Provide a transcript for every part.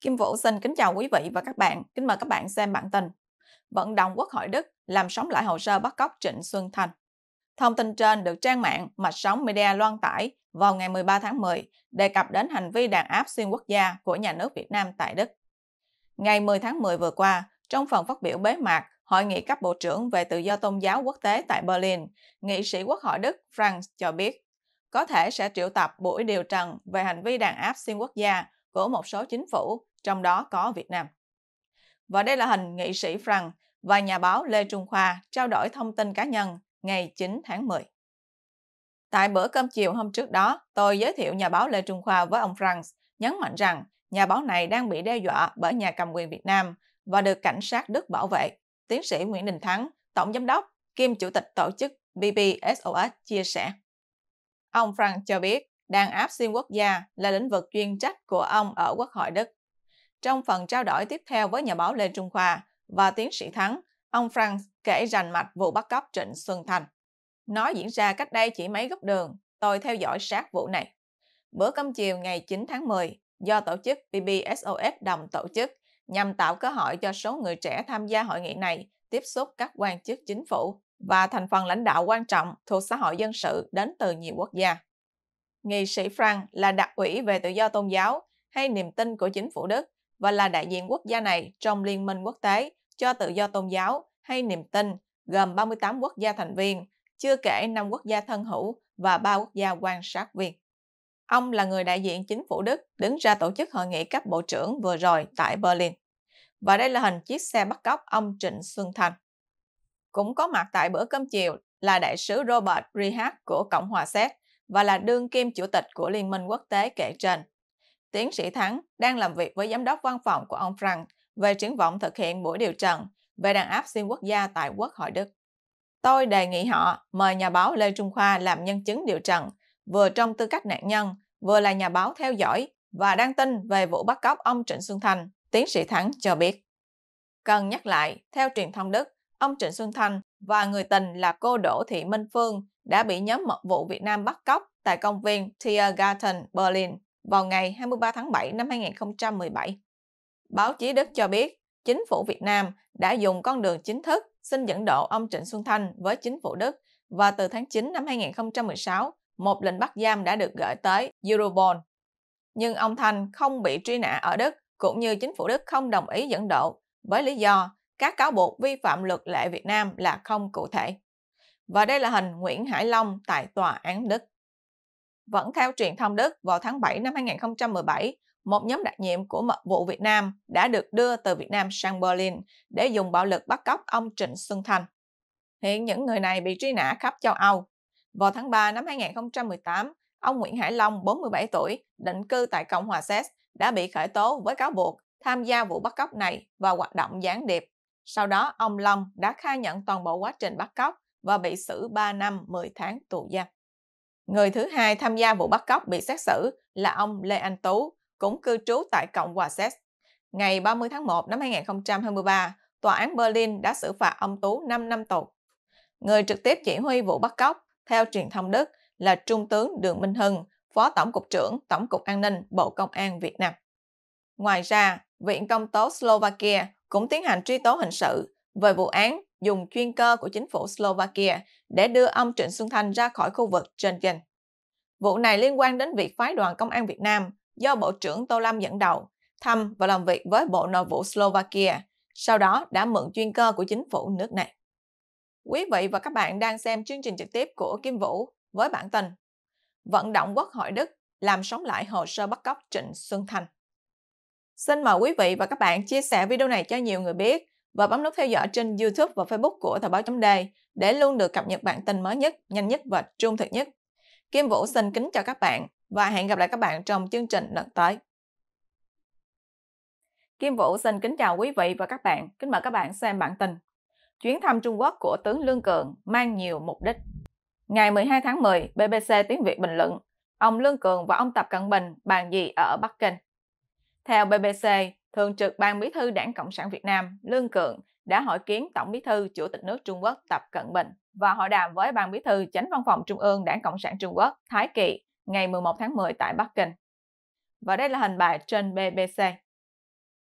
Kim Vũ xin kính chào quý vị và các bạn. Kính mời các bạn xem bản tin. Vận động Quốc hội Đức làm sống lại hồ sơ bắt cóc Trịnh Xuân Thành. Thông tin trên được trang mạng Mạch Sóng Media loan tải vào ngày 13 tháng 10, đề cập đến hành vi đàn áp xuyên quốc gia của nhà nước Việt Nam tại Đức. Ngày 10 tháng 10 vừa qua, trong phần phát biểu bế mạc Hội nghị cấp bộ trưởng về tự do tôn giáo quốc tế tại Berlin, nghị sĩ Quốc hội Đức Franz cho biết có thể sẽ triệu tập buổi điều trần về hành vi đàn áp xuyên quốc gia của một số chính phủ trong đó có Việt Nam. Và đây là hình nghị sĩ Frank và nhà báo Lê Trung Khoa trao đổi thông tin cá nhân ngày 9 tháng 10. Tại bữa cơm chiều hôm trước đó, tôi giới thiệu nhà báo Lê Trung Khoa với ông Frank, nhấn mạnh rằng nhà báo này đang bị đe dọa bởi nhà cầm quyền Việt Nam và được cảnh sát Đức bảo vệ. Tiến sĩ Nguyễn Đình Thắng, Tổng Giám đốc, kiêm Chủ tịch tổ chức BBSOS chia sẻ. Ông Frank cho biết, đàn áp xuyên quốc gia là lĩnh vực chuyên trách của ông ở Quốc hội Đức. Trong phần trao đổi tiếp theo với nhà báo Lê Trung Khoa và tiến sĩ Thắng, ông Frank kể rành mạch vụ bắt cóc Trịnh Xuân Thành. Nó diễn ra cách đây chỉ mấy góc đường, tôi theo dõi sát vụ này. Bữa cơm chiều ngày 9 tháng 10, do tổ chức BBSOF đồng tổ chức, nhằm tạo cơ hội cho số người trẻ tham gia hội nghị này tiếp xúc các quan chức chính phủ và thành phần lãnh đạo quan trọng thuộc xã hội dân sự đến từ nhiều quốc gia. Nghị sĩ Frank là đặc ủy về tự do tôn giáo hay niềm tin của chính phủ Đức và là đại diện quốc gia này trong Liên minh quốc tế cho tự do tôn giáo hay niềm tin gồm 38 quốc gia thành viên, chưa kể 5 quốc gia thân hữu và 3 quốc gia quan sát viên. Ông là người đại diện chính phủ Đức đứng ra tổ chức hội nghị các bộ trưởng vừa rồi tại Berlin. Và đây là hình chiếc xe bắt cóc ông Trịnh Xuân Thành. Cũng có mặt tại bữa cơm chiều là đại sứ Robert Rihak của Cộng hòa Séc và là đương kim chủ tịch của Liên minh quốc tế kể trên tiến sĩ Thắng đang làm việc với giám đốc văn phòng của ông Frank về triển vọng thực hiện buổi điều trần về đàn áp xuyên quốc gia tại Quốc hội Đức. Tôi đề nghị họ mời nhà báo Lê Trung Khoa làm nhân chứng điều trần, vừa trong tư cách nạn nhân, vừa là nhà báo theo dõi và đăng tin về vụ bắt cóc ông Trịnh Xuân Thanh, tiến sĩ Thắng cho biết. Cần nhắc lại, theo truyền thông Đức, ông Trịnh Xuân Thanh và người tình là cô Đỗ Thị Minh Phương đã bị nhóm mật vụ Việt Nam bắt cóc tại công viên Tiergarten, Berlin vào ngày 23 tháng 7 năm 2017. Báo chí Đức cho biết chính phủ Việt Nam đã dùng con đường chính thức xin dẫn độ ông Trịnh Xuân Thanh với chính phủ Đức và từ tháng 9 năm 2016, một lệnh bắt giam đã được gửi tới Europol. Nhưng ông Thanh không bị truy nã ở Đức cũng như chính phủ Đức không đồng ý dẫn độ với lý do các cáo buộc vi phạm luật lệ Việt Nam là không cụ thể. Và đây là hình Nguyễn Hải Long tại tòa án Đức vẫn theo truyền thông Đức vào tháng 7 năm 2017, một nhóm đặc nhiệm của mật vụ Việt Nam đã được đưa từ Việt Nam sang Berlin để dùng bạo lực bắt cóc ông Trịnh Xuân Thành. Hiện những người này bị truy nã khắp châu Âu. Vào tháng 3 năm 2018, ông Nguyễn Hải Long, 47 tuổi, định cư tại Cộng hòa Séc, đã bị khởi tố với cáo buộc tham gia vụ bắt cóc này và hoạt động gián điệp. Sau đó, ông Long đã khai nhận toàn bộ quá trình bắt cóc và bị xử 3 năm 10 tháng tù giam. Người thứ hai tham gia vụ bắt cóc bị xét xử là ông Lê Anh Tú, cũng cư trú tại Cộng hòa Séc. Ngày 30 tháng 1 năm 2023, Tòa án Berlin đã xử phạt ông Tú 5 năm tù. Người trực tiếp chỉ huy vụ bắt cóc, theo truyền thông Đức, là Trung tướng Đường Minh Hưng, Phó Tổng cục trưởng Tổng cục An ninh Bộ Công an Việt Nam. Ngoài ra, Viện Công tố Slovakia cũng tiến hành truy tố hình sự về vụ án dùng chuyên cơ của chính phủ Slovakia để đưa ông Trịnh Xuân Thanh ra khỏi khu vực Schengen. Vụ này liên quan đến việc phái đoàn công an Việt Nam do Bộ trưởng Tô Lâm dẫn đầu thăm và làm việc với Bộ Nội vụ Slovakia, sau đó đã mượn chuyên cơ của chính phủ nước này. Quý vị và các bạn đang xem chương trình trực tiếp của Kim Vũ với bản tin Vận động Quốc hội Đức làm sống lại hồ sơ bắt cóc Trịnh Xuân Thanh. Xin mời quý vị và các bạn chia sẻ video này cho nhiều người biết và bấm nút theo dõi trên YouTube và Facebook của Thời báo chấm đề để luôn được cập nhật bản tin mới nhất, nhanh nhất và trung thực nhất. Kim Vũ xin kính chào các bạn và hẹn gặp lại các bạn trong chương trình lần tới. Kim Vũ xin kính chào quý vị và các bạn, kính mời các bạn xem bản tin. Chuyến thăm Trung Quốc của tướng Lương Cường mang nhiều mục đích. Ngày 12 tháng 10, BBC Tiếng Việt bình luận, ông Lương Cường và ông Tập Cận Bình bàn gì ở Bắc Kinh. Theo BBC, Thường trực Ban Bí thư Đảng Cộng sản Việt Nam Lương Cường đã hội kiến Tổng Bí thư Chủ tịch nước Trung Quốc Tập Cận Bình và hội đàm với Ban Bí thư Chánh Văn phòng Trung ương Đảng Cộng sản Trung Quốc Thái Kỳ ngày 11 tháng 10 tại Bắc Kinh. Và đây là hình bài trên BBC.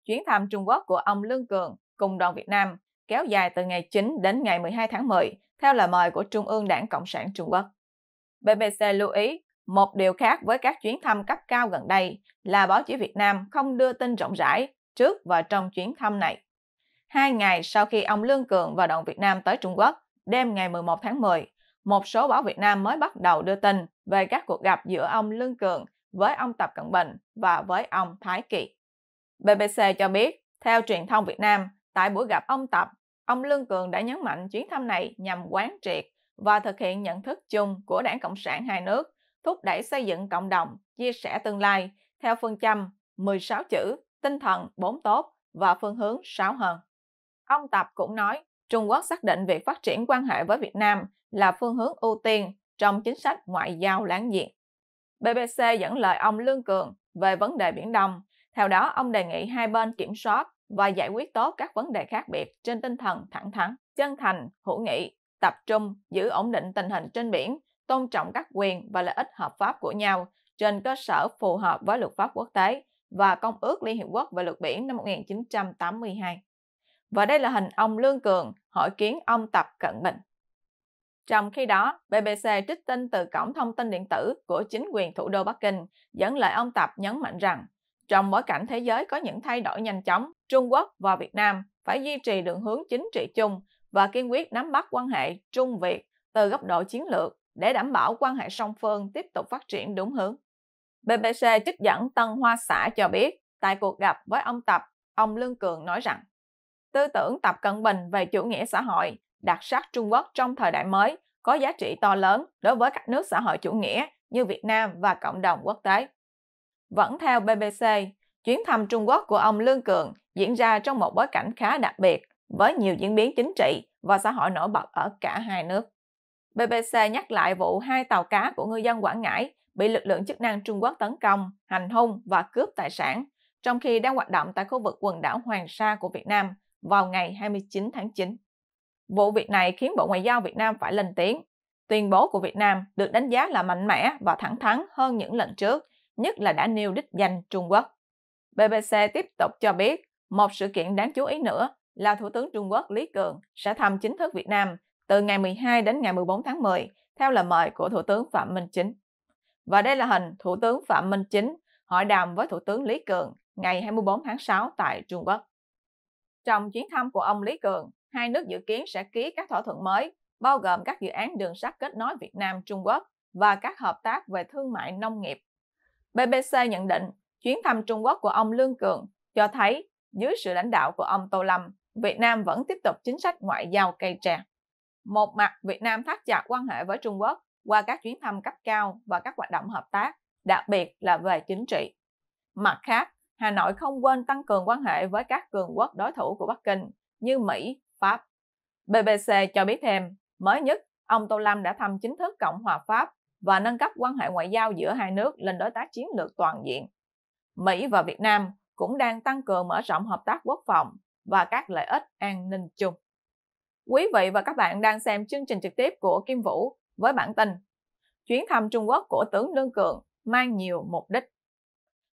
Chuyến thăm Trung Quốc của ông Lương Cường cùng đoàn Việt Nam kéo dài từ ngày 9 đến ngày 12 tháng 10 theo lời mời của Trung ương Đảng Cộng sản Trung Quốc. BBC lưu ý một điều khác với các chuyến thăm cấp cao gần đây là báo chí Việt Nam không đưa tin rộng rãi trước và trong chuyến thăm này. Hai ngày sau khi ông Lương Cường và đoàn Việt Nam tới Trung Quốc, đêm ngày 11 tháng 10, một số báo Việt Nam mới bắt đầu đưa tin về các cuộc gặp giữa ông Lương Cường với ông Tập Cận Bình và với ông Thái Kỳ. BBC cho biết, theo truyền thông Việt Nam, tại buổi gặp ông Tập, ông Lương Cường đã nhấn mạnh chuyến thăm này nhằm quán triệt và thực hiện nhận thức chung của Đảng Cộng sản hai nước thúc đẩy xây dựng cộng đồng, chia sẻ tương lai theo phương châm 16 chữ, tinh thần 4 tốt và phương hướng 6 hơn. Ông Tập cũng nói, Trung Quốc xác định việc phát triển quan hệ với Việt Nam là phương hướng ưu tiên trong chính sách ngoại giao láng giềng. BBC dẫn lời ông Lương Cường về vấn đề Biển Đông. Theo đó, ông đề nghị hai bên kiểm soát và giải quyết tốt các vấn đề khác biệt trên tinh thần thẳng thắn, chân thành, hữu nghị, tập trung giữ ổn định tình hình trên biển tôn trọng các quyền và lợi ích hợp pháp của nhau trên cơ sở phù hợp với luật pháp quốc tế và Công ước Liên Hiệp Quốc về luật biển năm 1982. Và đây là hình ông Lương Cường hội kiến ông Tập Cận Bình. Trong khi đó, BBC trích tin từ cổng thông tin điện tử của chính quyền thủ đô Bắc Kinh dẫn lời ông Tập nhấn mạnh rằng trong bối cảnh thế giới có những thay đổi nhanh chóng, Trung Quốc và Việt Nam phải duy trì đường hướng chính trị chung và kiên quyết nắm bắt quan hệ Trung Việt từ góc độ chiến lược để đảm bảo quan hệ song phương tiếp tục phát triển đúng hướng. BBC trích dẫn Tân Hoa Xã cho biết, tại cuộc gặp với ông Tập, ông Lương Cường nói rằng tư tưởng Tập Cận Bình về chủ nghĩa xã hội đặc sắc Trung Quốc trong thời đại mới có giá trị to lớn đối với các nước xã hội chủ nghĩa như Việt Nam và cộng đồng quốc tế. Vẫn theo BBC, chuyến thăm Trung Quốc của ông Lương Cường diễn ra trong một bối cảnh khá đặc biệt với nhiều diễn biến chính trị và xã hội nổi bật ở cả hai nước. BBC nhắc lại vụ hai tàu cá của ngư dân Quảng Ngãi bị lực lượng chức năng Trung Quốc tấn công, hành hung và cướp tài sản, trong khi đang hoạt động tại khu vực quần đảo Hoàng Sa của Việt Nam vào ngày 29 tháng 9. Vụ việc này khiến Bộ Ngoại giao Việt Nam phải lên tiếng. Tuyên bố của Việt Nam được đánh giá là mạnh mẽ và thẳng thắn hơn những lần trước, nhất là đã nêu đích danh Trung Quốc. BBC tiếp tục cho biết một sự kiện đáng chú ý nữa là Thủ tướng Trung Quốc Lý Cường sẽ thăm chính thức Việt Nam từ ngày 12 đến ngày 14 tháng 10 theo lời mời của Thủ tướng Phạm Minh Chính. Và đây là hình Thủ tướng Phạm Minh Chính hội đàm với Thủ tướng Lý Cường ngày 24 tháng 6 tại Trung Quốc. Trong chuyến thăm của ông Lý Cường, hai nước dự kiến sẽ ký các thỏa thuận mới, bao gồm các dự án đường sắt kết nối Việt Nam-Trung Quốc và các hợp tác về thương mại nông nghiệp. BBC nhận định chuyến thăm Trung Quốc của ông Lương Cường cho thấy dưới sự lãnh đạo của ông Tô Lâm, Việt Nam vẫn tiếp tục chính sách ngoại giao cây trà. Một mặt, Việt Nam thắt chặt quan hệ với Trung Quốc qua các chuyến thăm cấp cao và các hoạt động hợp tác, đặc biệt là về chính trị. Mặt khác, Hà Nội không quên tăng cường quan hệ với các cường quốc đối thủ của Bắc Kinh như Mỹ, Pháp. BBC cho biết thêm, mới nhất, ông Tô Lâm đã thăm chính thức Cộng hòa Pháp và nâng cấp quan hệ ngoại giao giữa hai nước lên đối tác chiến lược toàn diện. Mỹ và Việt Nam cũng đang tăng cường mở rộng hợp tác quốc phòng và các lợi ích an ninh chung. Quý vị và các bạn đang xem chương trình trực tiếp của Kim Vũ với bản tin Chuyến thăm Trung Quốc của tướng Lương Cường mang nhiều mục đích.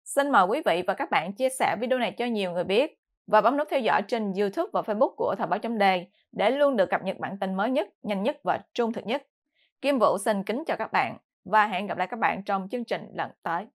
Xin mời quý vị và các bạn chia sẻ video này cho nhiều người biết và bấm nút theo dõi trên YouTube và Facebook của Thời báo chấm đề để luôn được cập nhật bản tin mới nhất, nhanh nhất và trung thực nhất. Kim Vũ xin kính chào các bạn và hẹn gặp lại các bạn trong chương trình lần tới.